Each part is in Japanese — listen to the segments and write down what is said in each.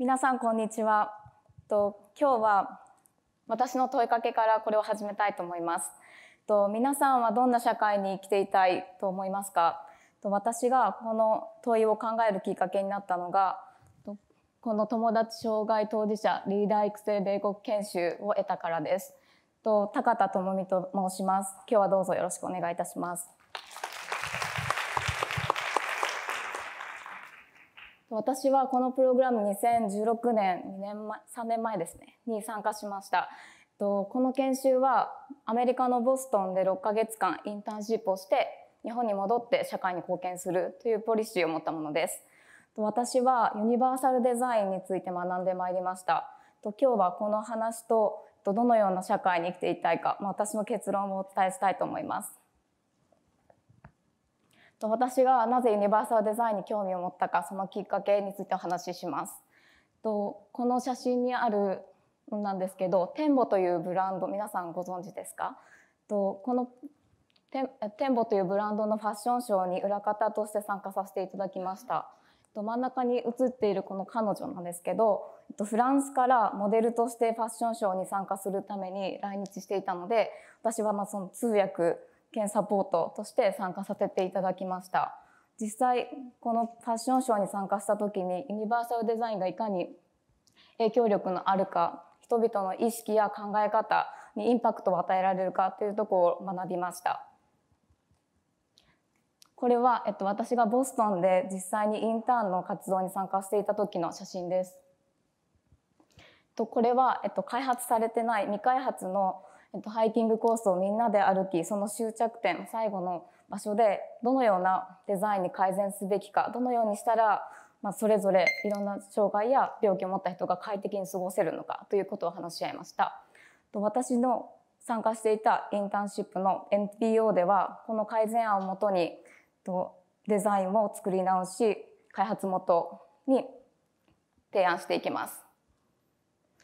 皆さんこんにちはと今日は私の問いかけからこれを始めたいと思いますと皆さんはどんな社会に生きていたいと思いますかと私がこの問いを考えるきっかけになったのがこの友達障害当事者リーダー育成米国研修を得たからですと高田智美と申します今日はどうぞよろしくお願いいたします私はこのプログラム2016年2年前3年前ですねに参加しましたこの研修はアメリカのボストンで6ヶ月間インターンシップをして日本に戻って社会に貢献するというポリシーを持ったものです私はユニバーサルデザインについて学んでまいりました今日はこの話とどのような社会に生きていきたいか私の結論をお伝えしたいと思います私がなぜユニバーサルデザインに興味を持ったかそのきっかけについてお話しします。とこの写真にあるなんですけど、テンボというブランド皆さんご存知ですか？とこのテンボというブランドのファッションショーに裏方として参加させていただきました。と真ん中に写っているこの彼女なんですけど、フランスからモデルとしてファッションショーに参加するために来日していたので、私はまあその通訳兼サポートとして参加させていただきました。実際このファッションショーに参加した時にユニバーサルデザインがいかに影響力のあるか人々の意識や考え方にインパクトを与えられるかというところを学びました。これは、えっと、私がボストンで実際にインターンの活動に参加していた時の写真です。とこれは、えっと、開発されてない未開発のえっと、ハイキングコースをみんなで歩きその終着点最後の場所でどのようなデザインに改善すべきかどのようにしたら、まあ、それぞれいろんな障害や病気を持った人が快適に過ごせるのかということを話し合いました。と私の参加していたインターンシップの NPO ではこの改善案をもとにとデザインを作り直し開発元に提案していきます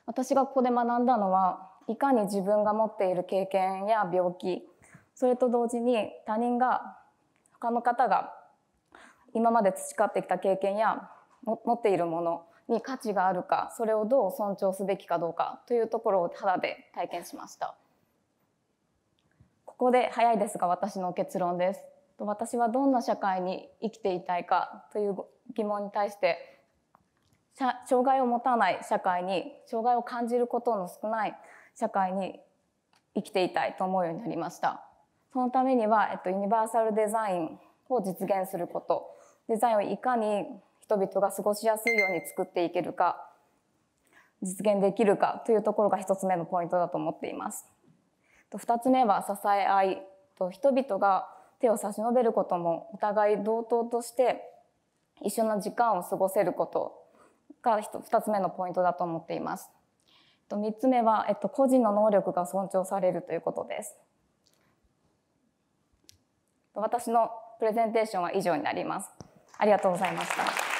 私がここで学んだのはいかに自分が持っている経験や病気それと同時に他人が他の方が今まで培ってきた経験や持っているものに価値があるかそれをどう尊重すべきかどうかというところを肌で体験しましたここで早いですが私の結論です私はどんな社会に生きていたいかという疑問に対して障害を持たない社会に障害を感じることの少ない社会に生きていたいと思うようになりました。そのためには、えっと、ユニバーサルデザインを実現すること、デザインをいかに人々が過ごしやすいように作っていけるか、実現できるかというところが一つ目のポイントだと思っています。二つ目は支え合い、人々が手を差し伸べることもお互い同等として一緒の時間を過ごせることが二つ目のポイントだと思っています。と3つ目は、えっと、個人の能力が尊重されるということです。私のプレゼンテーションは以上になります。ありがとうございました。